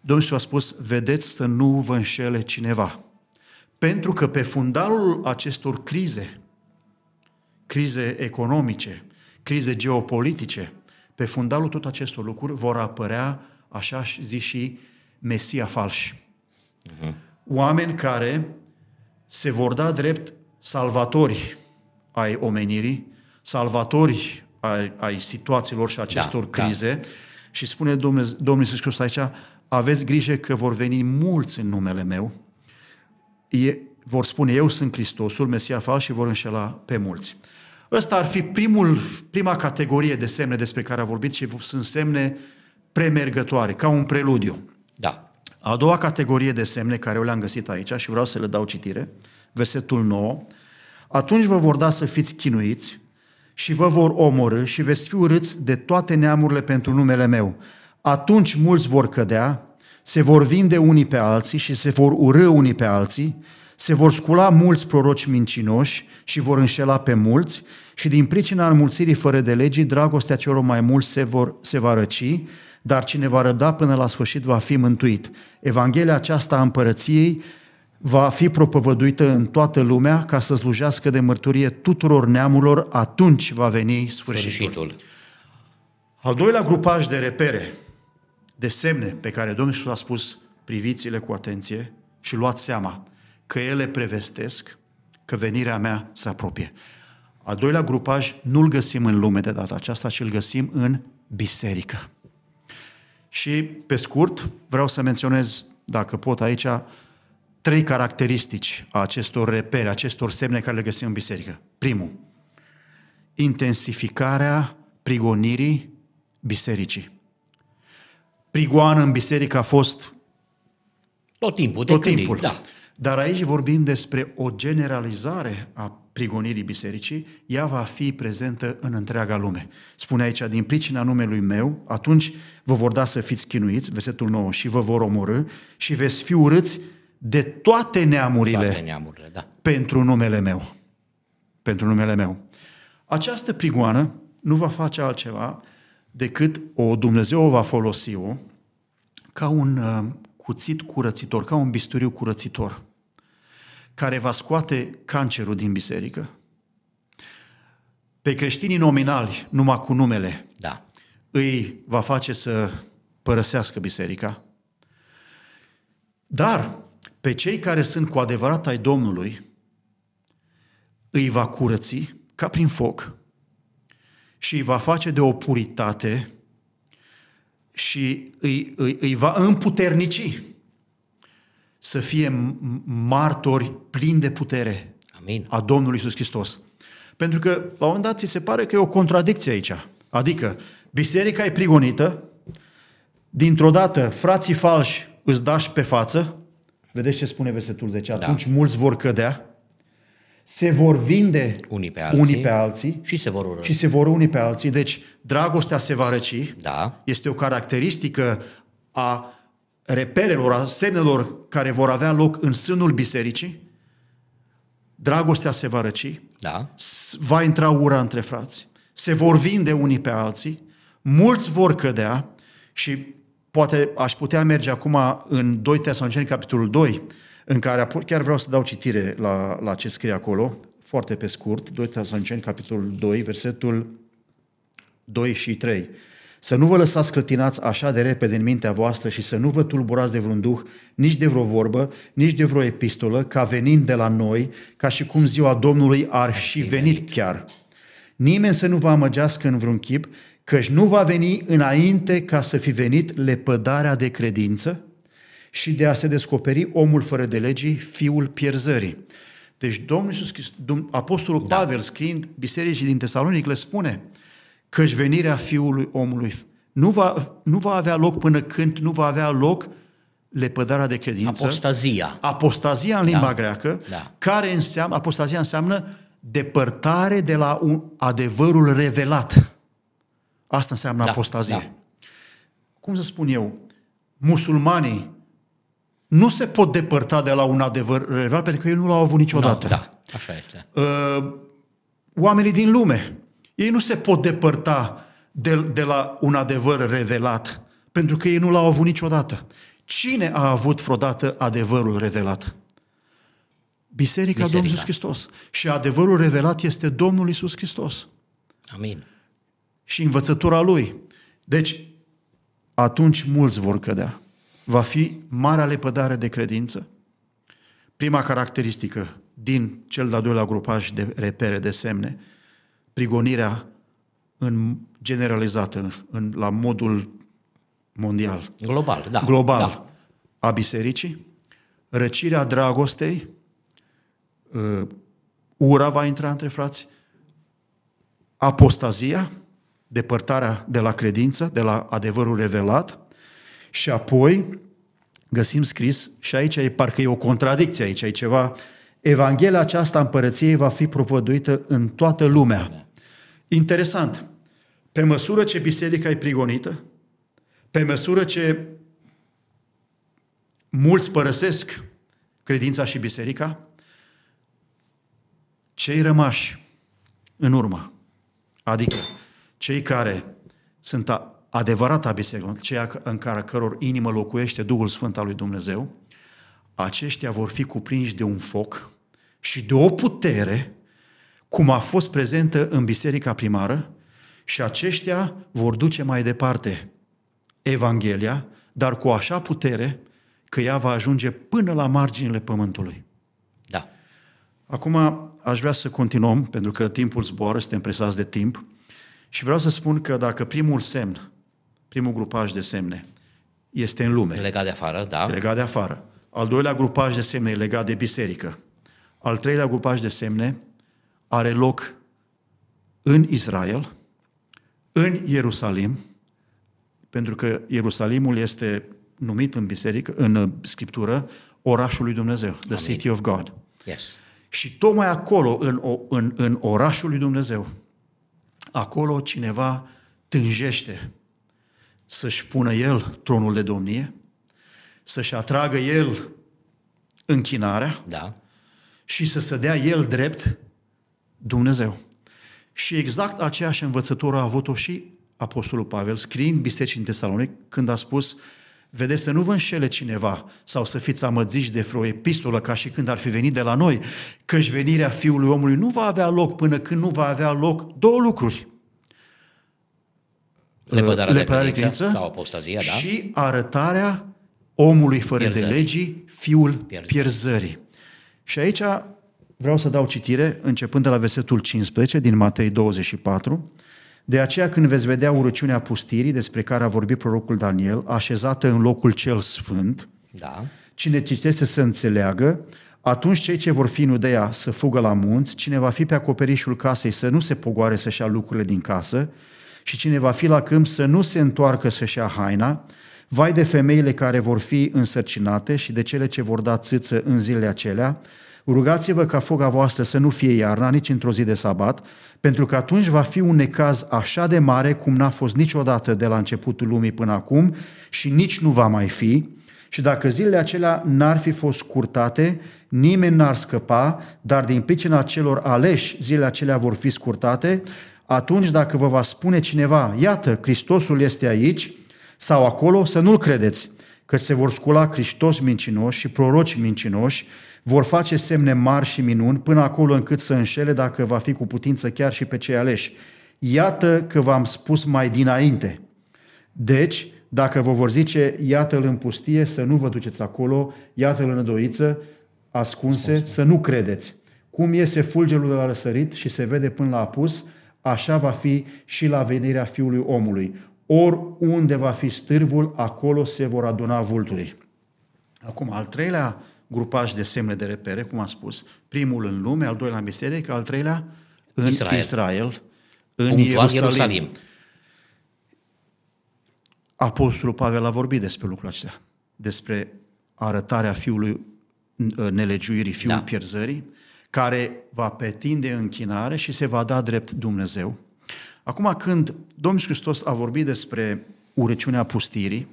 Domnul Iisus a spus, vedeți să nu vă înșele cineva. Pentru că pe fundalul acestor crize, crize economice, crize geopolitice, pe fundalul tot acestor lucruri vor apărea, așa zi și, mesia falși. Uh-huh. Oameni care se vor da drept salvatori ai omenirii, salvatori ai, ai situațiilor și da, acestor da, crize. Da. Și spune Domnul, Domnul Iisus Hristos aici, aveți grijă că vor veni mulți în numele meu, e, vor spune eu sunt Hristosul, Mesia fal și vor înșela pe mulți. Ăsta ar fi primul, prima categorie de semne despre care a vorbit și sunt semne premergătoare, ca un preludiu. Da. A doua categorie de semne care eu le-am găsit aici și vreau să le dau citire, versetul 9, atunci vă vor da să fiți chinuiți, și vă vor omorâ și veți fi urâți de toate neamurile pentru numele meu. Atunci mulți vor cădea, se vor vinde unii pe alții și se vor urâ unii pe alții, se vor scula mulți proroci mincinoși și vor înșela pe mulți și din pricina înmulțirii fără de legii, dragostea celor mai mulți se, vor, se va răci, dar cine va răda până la sfârșit va fi mântuit. Evanghelia aceasta a împărăției va fi propovăduită în toată lumea ca să slujească de mărturie tuturor neamurilor, atunci va veni sfârșitul. sfârșitul. Al doilea grupaj de repere, de semne pe care Domnul Iisus a spus, priviți-le cu atenție și luați seama că ele prevestesc că venirea mea se apropie. Al doilea grupaj nu-l găsim în lume de data aceasta, ci îl găsim în biserică. Și, pe scurt, vreau să menționez, dacă pot aici, trei caracteristici a acestor repere, acestor semne care le găsim în biserică. Primul, intensificarea prigonirii bisericii. Prigoană în biserică a fost tot timpul. Tot timpul. Când, da. Dar aici vorbim despre o generalizare a prigonirii bisericii, ea va fi prezentă în întreaga lume. Spune aici, din pricina numelui meu, atunci vă vor da să fiți chinuiți, versetul 9, și vă vor omorâ și veți fi urâți de toate neamurile, toate neamurile da. pentru numele meu. Pentru numele meu. Această prigoană nu va face altceva decât o Dumnezeu o va folosi-o ca un uh, cuțit curățitor, ca un bisturiu curățitor, care va scoate cancerul din biserică. Pe creștinii nominali, numai cu numele, da. îi va face să părăsească biserica. Dar pe cei care sunt cu adevărat ai Domnului, îi va curăți ca prin foc și îi va face de o puritate și îi, îi, îi va împuternici să fie martori plini de putere Amin. a Domnului Iisus Hristos. Pentru că, la un moment dat, ți se pare că e o contradicție aici. Adică, biserica e prigonită, dintr-o dată frații falși îți dași pe față, Vedeți ce spune versetul 10? Da. Atunci da. mulți vor cădea, se vor vinde unii pe alții, unii pe alții și, se vor și se vor uni pe alții. Deci dragostea se va răci. Da. Este o caracteristică a reperelor, a semnelor care vor avea loc în sânul bisericii. Dragostea se va răci. Da. Va intra ura între frați. Se vor vinde unii pe alții. Mulți vor cădea și Poate aș putea merge acum în 2 Tesaloniceni, capitolul 2, în care chiar vreau să dau citire la, la ce scrie acolo, foarte pe scurt, 2 Tesaloniceni, capitolul 2, versetul 2 și 3. Să nu vă lăsați clătinați așa de repede în mintea voastră și să nu vă tulburați de vreun duh, nici de vreo vorbă, nici de vreo epistolă, ca venind de la noi, ca și cum ziua Domnului ar fi venit chiar. Nimeni să nu vă amăgească în vreun chip, căci nu va veni înainte ca să fi venit lepădarea de credință și de a se descoperi omul fără de legii, fiul pierzării. Deci Domnul Iisus Apostolul da. Pavel, scriind bisericii din Tesalonic, le spune căci venirea fiului omului nu va, nu va avea loc până când nu va avea loc lepădarea de credință. Apostazia. Apostazia în limba da. greacă, da. care înseamnă, apostazia înseamnă depărtare de la un adevărul revelat. Asta înseamnă da, apostazie. Da. Cum să spun eu? Musulmanii nu se pot depărta de la un adevăr real pentru că ei nu l-au avut niciodată. Da, da așa este. Uh, oamenii din lume, ei nu se pot depărta de, de la un adevăr revelat pentru că ei nu l-au avut niciodată. Cine a avut vreodată adevărul revelat? Biserica, Biserica. Domnului Iisus Hristos. Și adevărul revelat este Domnul Iisus Hristos. Amin și învățătura lui. Deci, atunci mulți vor cădea. Va fi marea lepădare de credință. Prima caracteristică din cel de-al doilea grupaj de repere, de semne, prigonirea în generalizată, în, la modul mondial. Global, da. Global. Da. A bisericii, răcirea dragostei, uh, ura va intra între frați, apostazia, depărtarea de la credință, de la adevărul revelat și apoi găsim scris, și aici e, parcă e o contradicție aici, e ceva, Evanghelia aceasta împărăției va fi propăduită în toată lumea. Interesant, pe măsură ce biserica e prigonită, pe măsură ce mulți părăsesc credința și biserica, cei rămași în urmă, adică cei care sunt adevărata biserică, cei în care căror inimă locuiește Duhul Sfânt al lui Dumnezeu, aceștia vor fi cuprinși de un foc și de o putere cum a fost prezentă în biserica primară și aceștia vor duce mai departe Evanghelia, dar cu așa putere că ea va ajunge până la marginile pământului. Da. Acum aș vrea să continuăm, pentru că timpul zboară, suntem presați de timp. Și vreau să spun că dacă primul semn, primul grupaj de semne, este în lume. Legat de afară, da. Legat de afară. Al doilea grupaj de semne e legat de biserică. Al treilea grupaj de semne are loc în Israel, în Ierusalim, pentru că Ierusalimul este numit în biserică, în uh, Scriptură, orașul lui Dumnezeu, the Amin. city of God. Yes. Și tocmai acolo, în, în, în orașul lui Dumnezeu, Acolo cineva tânjește să-și pună el tronul de domnie, să-și atragă el închinarea da. și să se dea el drept Dumnezeu. Și exact aceeași învățătură a avut-o și Apostolul Pavel, scriind bisericii în Tesalonic, când a spus Vedeți să nu vă înșele cineva sau să fiți amăziți de vreo epistolă ca și când ar fi venit de la noi, căci venirea Fiului omului nu va avea loc până când nu va avea loc două lucruri. Lepădarea, lepădarea de credință credință apostazie, da? și arătarea omului fără pierzării. de legii, fiul pierzării. pierzării. Și aici vreau să dau citire, începând de la versetul 15 din Matei 24, de aceea când veți vedea urăciunea pustirii despre care a vorbit prorocul Daniel, așezată în locul cel sfânt, da. cine citește să înțeleagă, atunci cei ce vor fi în Udea să fugă la munți, cine va fi pe acoperișul casei să nu se pogoare să-și ia lucrurile din casă și cine va fi la câmp să nu se întoarcă să-și ia haina, vai de femeile care vor fi însărcinate și de cele ce vor da țâță în zilele acelea, Rugați-vă ca foga voastră să nu fie iarna, nici într-o zi de sabat, pentru că atunci va fi un necaz așa de mare cum n-a fost niciodată de la începutul lumii până acum și nici nu va mai fi. Și dacă zilele acelea n-ar fi fost curtate, nimeni n-ar scăpa, dar din pricina celor aleși zilele acelea vor fi scurtate, atunci dacă vă va spune cineva, iată, Hristosul este aici sau acolo, să nu-l credeți, că se vor scula Hristos mincinoși și proroci mincinoși vor face semne mari și minuni până acolo încât să înșele dacă va fi cu putință chiar și pe cei aleși. Iată că v-am spus mai dinainte. Deci, dacă vă vor zice, iată-l în pustie, să nu vă duceți acolo, iată-l în îndoiță, ascunse, să nu credeți. Cum iese fulgerul de la răsărit și se vede până la apus, așa va fi și la venirea Fiului Omului. Oriunde va fi stârvul, acolo se vor aduna vulturii. Acum, al treilea grupaj de semne de repere, cum am spus, primul în lume, al doilea în biserică, al treilea în Israel, Israel în Ierusalim. Ierusalim. Apostolul Pavel a vorbit despre lucrul acesta, despre arătarea fiului uh, nelegiuirii, fiul da. pierzării, care va petinde închinare și se va da drept Dumnezeu. Acum când Domnul Hristos a vorbit despre urăciunea pustirii,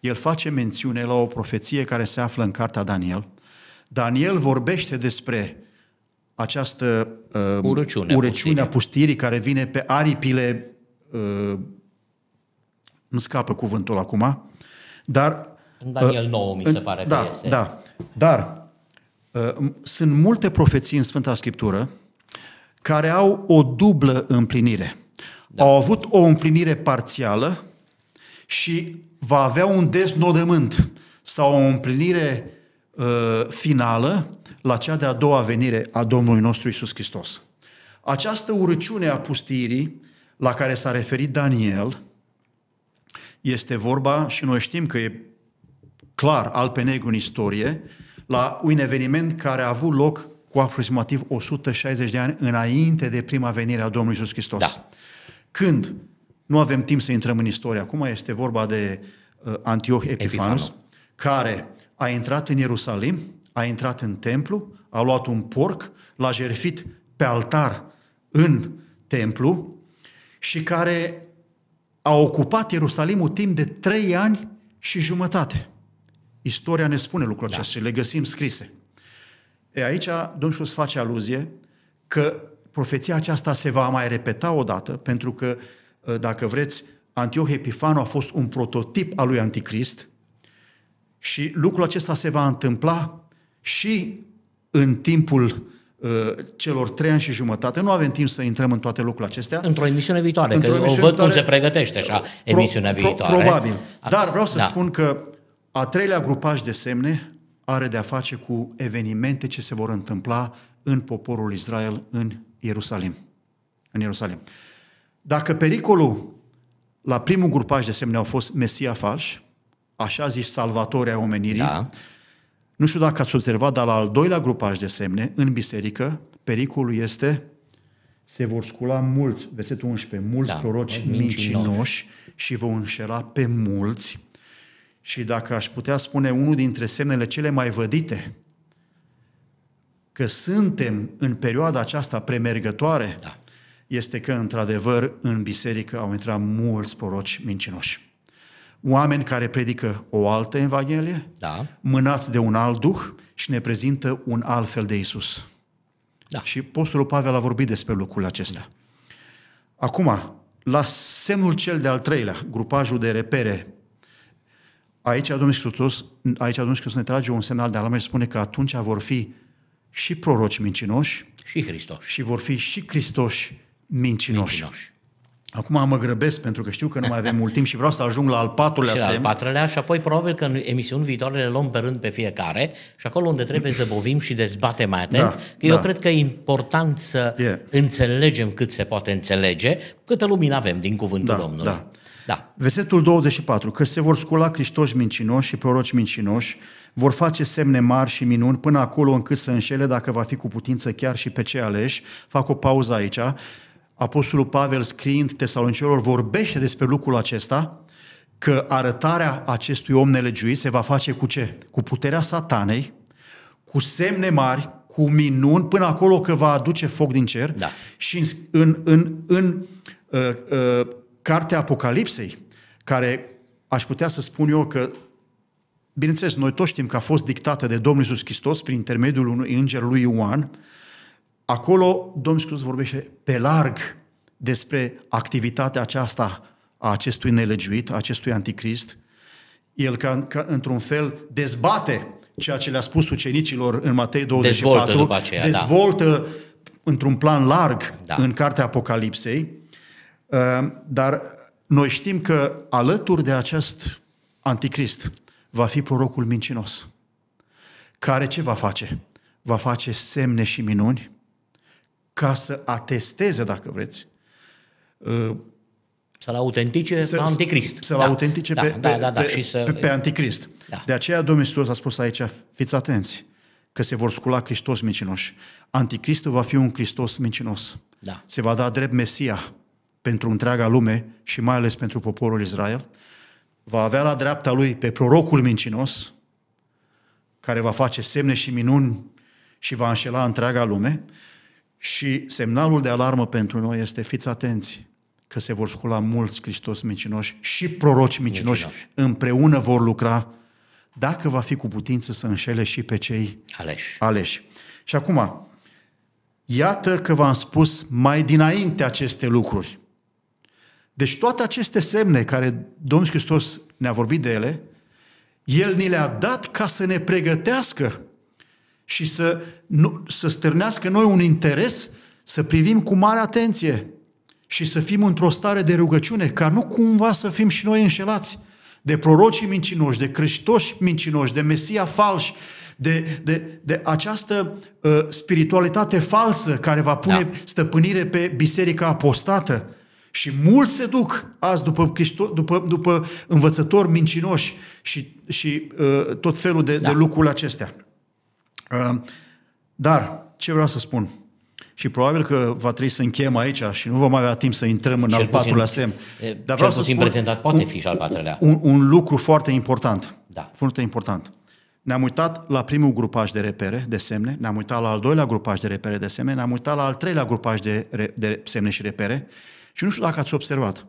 el face mențiune la o profeție care se află în cartea Daniel. Daniel vorbește despre această uh, urăciune, urăciune a pustirii care vine pe aripile, uh, îmi scapă cuvântul acum, dar... În Daniel uh, 9 mi se pare da, că este. Da, dar uh, sunt multe profeții în Sfânta Scriptură care au o dublă împlinire. Da. Au avut o împlinire parțială și va avea un deznodământ sau o împlinire uh, finală la cea de-a doua venire a Domnului nostru Isus Hristos. Această urăciune a pustirii la care s-a referit Daniel este vorba, și noi știm că e clar al pe negru în istorie, la un eveniment care a avut loc cu aproximativ 160 de ani înainte de prima venire a Domnului Isus Hristos. Da. Când nu avem timp să intrăm în istorie. Acum este vorba de uh, Antioch Epifanus, Epifano. care a intrat în Ierusalim, a intrat în templu, a luat un porc, l-a jerfit pe altar în templu și care a ocupat Ierusalimul timp de trei ani și jumătate. Istoria ne spune lucrul acesta da. și le găsim scrise. E, aici Domnul Iisus face aluzie că profeția aceasta se va mai repeta odată, pentru că Ă, dacă vreți, Antioh Epifanu a fost un prototip al lui Anticrist și lucrul acesta se va întâmpla și în timpul uh, celor trei ani și jumătate. Nu avem timp să intrăm în toate lucrurile acestea. Într-o emisiune viitoare, Într-o că emisiune o văd viitoare, cum se pregătește așa emisiunea pro, viitoare. Pro, probabil. Dar vreau să da. spun că a treilea grupaj de semne are de-a face cu evenimente ce se vor întâmpla în poporul Israel în Ierusalim. În Ierusalim. Dacă pericolul la primul grupaj de semne au fost Mesia Falș, așa zis salvatorii ai omenirii, da. nu știu dacă ați observat, dar la al doilea grupaj de semne, în biserică, pericolul este se vor scula mulți, versetul 11, mulți da, proroci mincinoși și vă înșela pe mulți. Și dacă aș putea spune unul dintre semnele cele mai vădite, că suntem în perioada aceasta premergătoare da este că, într-adevăr, în biserică au intrat mulți proroci mincinoși. Oameni care predică o altă Evanghelie, da. mânați de un alt Duh și ne prezintă un alt fel de Isus. Da. Și postul Pavel a vorbit despre lucrul acesta. Da. Acum, la semnul cel de-al treilea, grupajul de repere, aici Domnul Hristos, aici Domnul Hristos ne trage un semnal de alarmă și spune că atunci vor fi și proroci mincinoși și Hristoși. Și vor fi și Hristoși mincinoși. mincinoși. Acum mă grăbesc pentru că știu că nu mai avem mult timp și vreau să ajung la al patrulea și la semn. al patrulea și apoi probabil că în emisiuni viitoare le luăm pe rând pe fiecare și acolo unde trebuie să bovim și dezbatem mai atent. Da, eu da. cred că e important să yeah. înțelegem cât se poate înțelege, câtă lumină avem din cuvântul da, Domnului. Da. Da. Versetul 24. Că se vor scula cristoși mincinoși și proroci mincinoși, vor face semne mari și minuni până acolo încât să înșele dacă va fi cu putință chiar și pe cei aleși. Fac o pauză aici. Apostolul Pavel scriind tesalonicelor vorbește despre lucrul acesta, că arătarea acestui om nelegiuit se va face cu ce? Cu puterea satanei, cu semne mari, cu minuni, până acolo că va aduce foc din cer. Da. Și în, în, în, în uh, uh, cartea Apocalipsei, care aș putea să spun eu că, bineînțeles, noi toți știm că a fost dictată de Domnul Iisus Hristos prin intermediul unui înger lui Ioan, uh, Acolo Domnul Iisus vorbește pe larg despre activitatea aceasta a acestui nelegiuit, a acestui anticrist. El, ca, ca, într-un fel, dezbate ceea ce le-a spus ucenicilor în Matei 24, dezvoltă, după aceea, da. dezvoltă da. într-un plan larg da. în Cartea Apocalipsei, uh, dar noi știm că alături de acest anticrist va fi prorocul mincinos, care ce va face? Va face semne și minuni, ca să atesteze, dacă vreți, uh, să-l autentice să, pe anticrist. Să-l da. autentice da, pe, da, da, da, pe, și să... pe, pe anticrist. Da. De aceea Domnul Iisus a spus aici, fiți atenți, că se vor scula Hristos mincinoși. Anticristul va fi un Hristos mincinos. Da. Se va da drept Mesia pentru întreaga lume și mai ales pentru poporul Israel. Va avea la dreapta lui pe prorocul mincinos, care va face semne și minuni și va înșela întreaga lume și semnalul de alarmă pentru noi este fiți atenți că se vor scula mulți Hristos mincinoși și proroci mincinoși Micinoși. împreună vor lucra dacă va fi cu putință să înșele și pe cei aleși. aleși. Și acum, iată că v-am spus mai dinainte aceste lucruri. Deci toate aceste semne care Domnul Hristos ne-a vorbit de ele, El ni le-a dat ca să ne pregătească și să, nu, să stârnească noi un interes să privim cu mare atenție și să fim într-o stare de rugăciune, ca nu cumva să fim și noi înșelați de prorocii mincinoși, de creștoși mincinoși, de Mesia falși, de, de, de această uh, spiritualitate falsă care va pune da. stăpânire pe biserica apostată. Și mulți se duc azi după, Christo- după, după învățători mincinoși și, și uh, tot felul de, da. de lucruri acestea. Ehm, dar, ce vreau să spun? Și probabil că va trebui să încheiem aici și nu vom avea timp să intrăm în cel al patrulea semn. Dar vreau cel să spun prezentat poate un, fi și al patrulea. Un, un lucru foarte important. Da. Foarte important. Ne-am uitat la primul grupaj de repere, de semne, ne-am uitat la al doilea grupaj de repere, de semne, ne-am uitat la al treilea grupaj de, re, de semne și repere și nu știu dacă ați observat,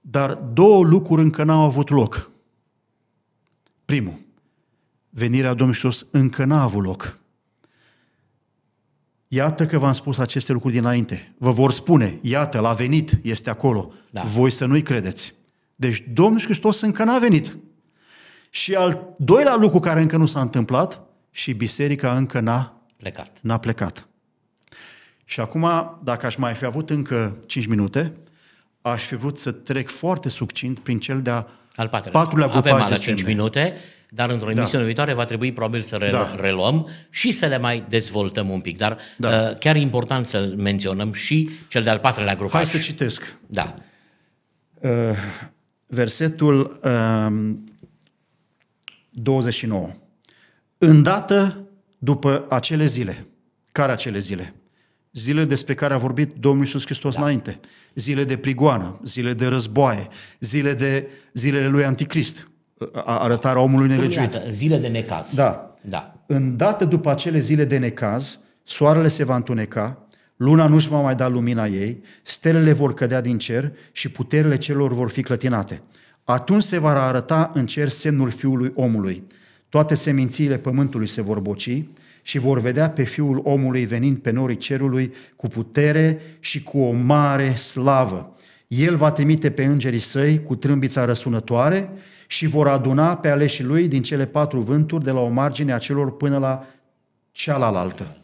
dar două lucruri încă n-au avut loc. Primul, venirea Domnului Hristos încă n-a avut loc. Iată că v-am spus aceste lucruri dinainte. Vă vor spune, iată, l-a venit, este acolo. Da. Voi să nu-i credeți. Deci Domnul Hristos încă n-a venit. Și al doilea lucru care încă nu s-a întâmplat și biserica încă n-a plecat. N-a plecat. Și acum, dacă aș mai fi avut încă 5 minute, aș fi vrut să trec foarte succint prin cel de-a al patrulea, patrulea grup Avem 5 minute dar într-o da. emisiune da. viitoare va trebui probabil să re- da. reluăm și să le mai dezvoltăm un pic. Dar da. uh, chiar e important să menționăm și cel de-al patrulea grup. Hai să citesc. Da. Uh, versetul uh, um, 29. Îndată după acele zile. Care acele zile? Zile despre care a vorbit Domnul Iisus Hristos da. înainte. Zile de prigoană, zile de războaie, zile de zilele lui Anticrist arătarea omului nelegiuit. Zile de necaz. Da. da. În date după acele zile de necaz, soarele se va întuneca, luna nu-și va mai da lumina ei, stelele vor cădea din cer și puterile celor vor fi clătinate. Atunci se va arăta în cer semnul fiului omului. Toate semințiile pământului se vor boci și vor vedea pe fiul omului venind pe norii cerului cu putere și cu o mare slavă. El va trimite pe îngerii săi cu trâmbița răsunătoare și vor aduna pe aleșii lui din cele patru vânturi de la o margine a celor până la cealaltă.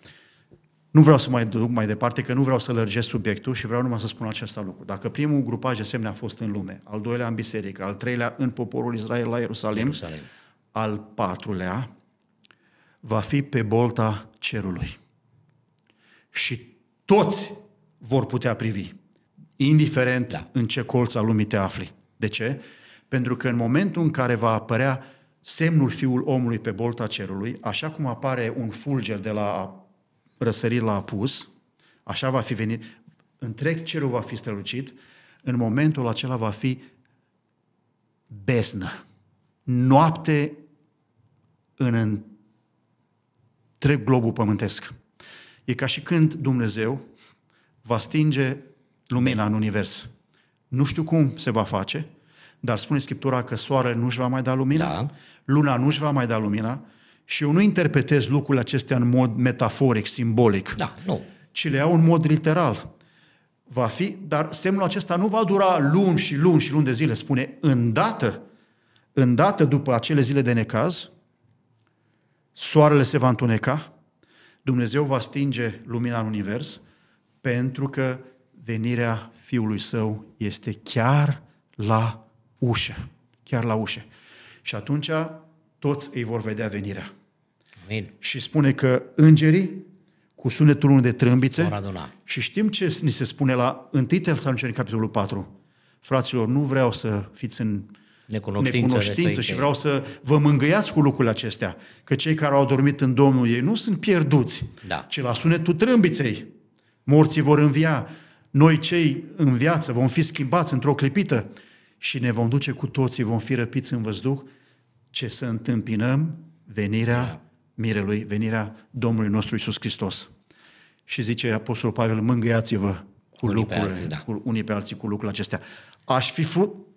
Nu vreau să mai duc mai departe, că nu vreau să lărgesc subiectul și vreau numai să spun acest lucru. Dacă primul grupaj de semne a fost în lume, al doilea în biserică, al treilea în poporul Israel la Ierusalim, Ierusalim. al patrulea va fi pe bolta cerului. Și toți vor putea privi, indiferent da. în ce colț al lumii te afli. De ce? Pentru că în momentul în care va apărea semnul fiul omului pe bolta cerului, așa cum apare un fulger de la răsărit la apus, așa va fi venit, întreg cerul va fi strălucit, în momentul acela va fi beznă, noapte în întreg globul pământesc. E ca și când Dumnezeu va stinge lumina în univers. Nu știu cum se va face, dar spune Scriptura că soarele nu-și va mai da lumina, da. luna nu-și va mai da lumina și eu nu interpretez lucrurile acestea în mod metaforic, simbolic, da, nu. ci le iau în mod literal. Va fi, dar semnul acesta nu va dura luni și luni și luni de zile. Spune, îndată, îndată după acele zile de necaz, soarele se va întuneca, Dumnezeu va stinge lumina în univers, pentru că venirea Fiului Său este chiar la ușă, chiar la ușă. Și atunci toți îi vor vedea venirea. Amin. Și spune că îngerii cu sunetul unui de trâmbițe și știm ce ni se spune la 1 în capitolul 4. Fraților, nu vreau să fiți în necunoștință, necunoștință și vreau să vă mângâiați cu lucrurile acestea, că cei care au dormit în Domnul ei nu sunt pierduți, da. ci la sunetul trâmbiței. Morții vor învia, noi cei în viață vom fi schimbați într-o clipită și ne vom duce cu toții, vom fi răpiți în văzduh, ce să întâmpinăm venirea da. mirelui, venirea Domnului nostru Isus Hristos. Și zice Apostolul Pavel, mângâiați-vă cu unii lucrurile, alții, da. cu unii pe alții cu lucrurile acestea. Aș fi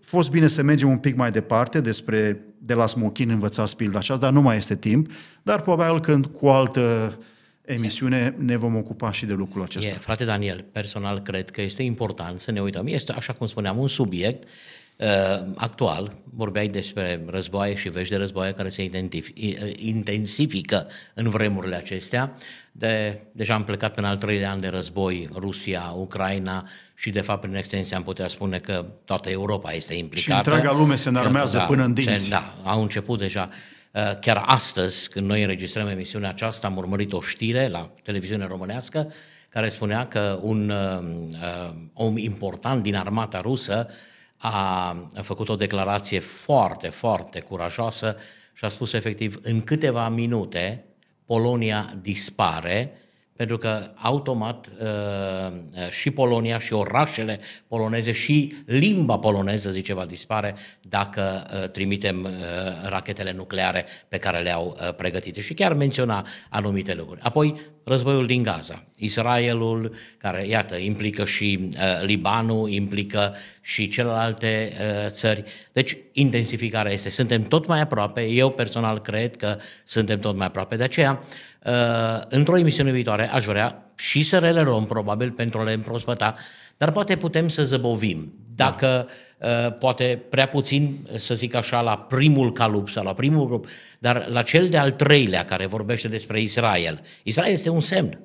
fost bine să mergem un pic mai departe despre de la smochin învățați pilda așa, dar nu mai este timp, dar probabil când cu altă emisiune ne vom ocupa și de lucrul acesta. E, frate Daniel, personal cred că este important să ne uităm. Este, așa cum spuneam, un subiect Uh, actual, vorbeai despre războaie și vești de războaie care se uh, intensifică în vremurile acestea. De, deja am plecat în al treilea an de război, Rusia, Ucraina și, de fapt, prin extensie am putea spune că toată Europa este implicată. Și întreaga lume se înarmează da, până în dinți. Da, au început deja. Uh, chiar astăzi, când noi înregistrăm emisiunea aceasta, am urmărit o știre la televiziunea românească care spunea că un om important din armata rusă uh, a făcut o declarație foarte, foarte curajoasă și a spus efectiv în câteva minute Polonia dispare pentru că automat uh, uh, și Polonia și orașele poloneze și limba poloneză, zice, va dispare dacă uh, trimitem rachetele nucleare pe care le-au pregătite și chiar menționa anumite lucruri. Apoi, războiul din Gaza, Israelul, care, iată, implică și Libanul, implică și celelalte țări. Deci, intensificarea este. Suntem tot mai aproape, eu personal cred că suntem tot mai aproape. De aceea, Uh, într-o emisiune viitoare aș vrea și să relerăm probabil pentru a le împrospăta, dar poate putem să zăbovim. Dacă da. poate prea puțin, să zic așa, la primul calup sau la primul grup, dar la cel de-al treilea care vorbește despre Israel. Israel este un semn.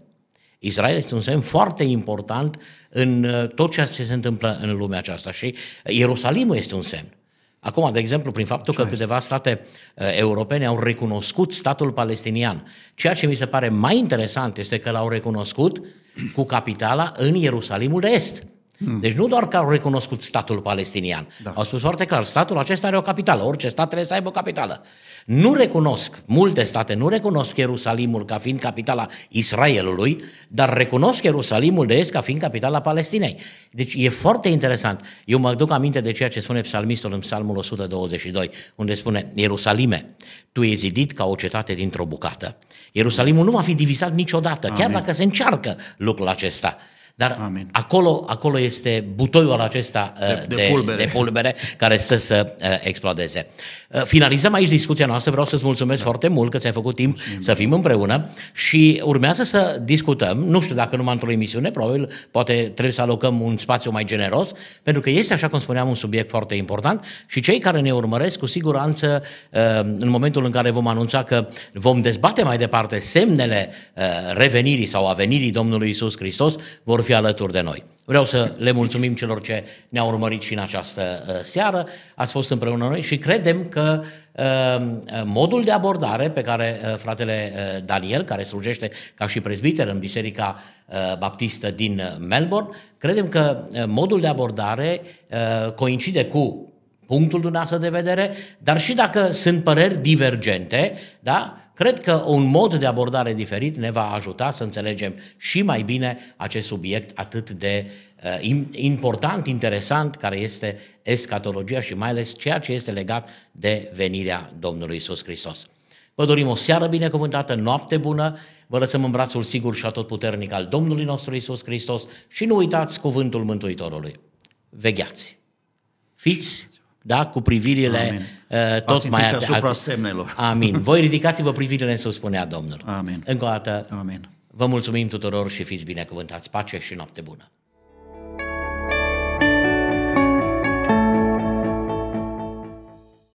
Israel este un semn foarte important în uh, tot ceea ce se întâmplă în lumea aceasta și Ierusalimul este un semn. Acum, de exemplu, prin faptul că câteva state eh, europene au recunoscut statul palestinian, ceea ce mi se pare mai interesant este că l-au recunoscut cu capitala în Ierusalimul de Est. Hmm. Deci nu doar că au recunoscut statul palestinian, da. au spus foarte clar, statul acesta are o capitală, orice stat trebuie să aibă o capitală. Nu recunosc, multe state nu recunosc Ierusalimul ca fiind capitala Israelului, dar recunosc Ierusalimul de est ca fiind capitala Palestinei. Deci e foarte interesant. Eu mă duc aminte de ceea ce spune psalmistul în psalmul 122, unde spune, Ierusalime, tu e zidit ca o cetate dintr-o bucată. Ierusalimul nu va fi divizat niciodată, Amin. chiar dacă se încearcă lucrul acesta. Dar Amin. Acolo, acolo este butoiul acesta uh, de, de, de, pulbere. de pulbere care stă să uh, explodeze. Uh, finalizăm aici discuția noastră. Vreau să-ți mulțumesc da. foarte mult că ți-ai făcut timp Mulțumim. să fim împreună și urmează să discutăm, nu știu dacă numai într-o emisiune, probabil poate trebuie să alocăm un spațiu mai generos, pentru că este, așa cum spuneam, un subiect foarte important și cei care ne urmăresc, cu siguranță, în momentul în care vom anunța că vom dezbate mai departe semnele revenirii sau avenirii Domnului Isus Hristos, vor vor fi alături de noi. Vreau să le mulțumim celor ce ne-au urmărit și în această uh, seară. Ați fost împreună noi și credem că uh, modul de abordare pe care uh, fratele Daniel, care slujește ca și prezbiter în Biserica Baptistă din Melbourne, credem că modul de abordare coincide cu punctul dumneavoastră de vedere, dar și dacă sunt păreri divergente, da? Cred că un mod de abordare diferit ne va ajuta să înțelegem și mai bine acest subiect atât de uh, important, interesant, care este escatologia și mai ales ceea ce este legat de venirea Domnului Isus Hristos. Vă dorim o seară binecuvântată, noapte bună, vă lăsăm în brațul sigur și atotputernic al Domnului nostru Isus Hristos și nu uitați cuvântul Mântuitorului. Vegheați! Fiți da? cu privirile Amin. Uh, tot Ați mai atente. asupra semnelor. Amin. Voi ridicați-vă privirile în sus, spunea Domnul. Amin. Încă o dată, Amin. vă mulțumim tuturor și fiți binecuvântați. Pace și noapte bună!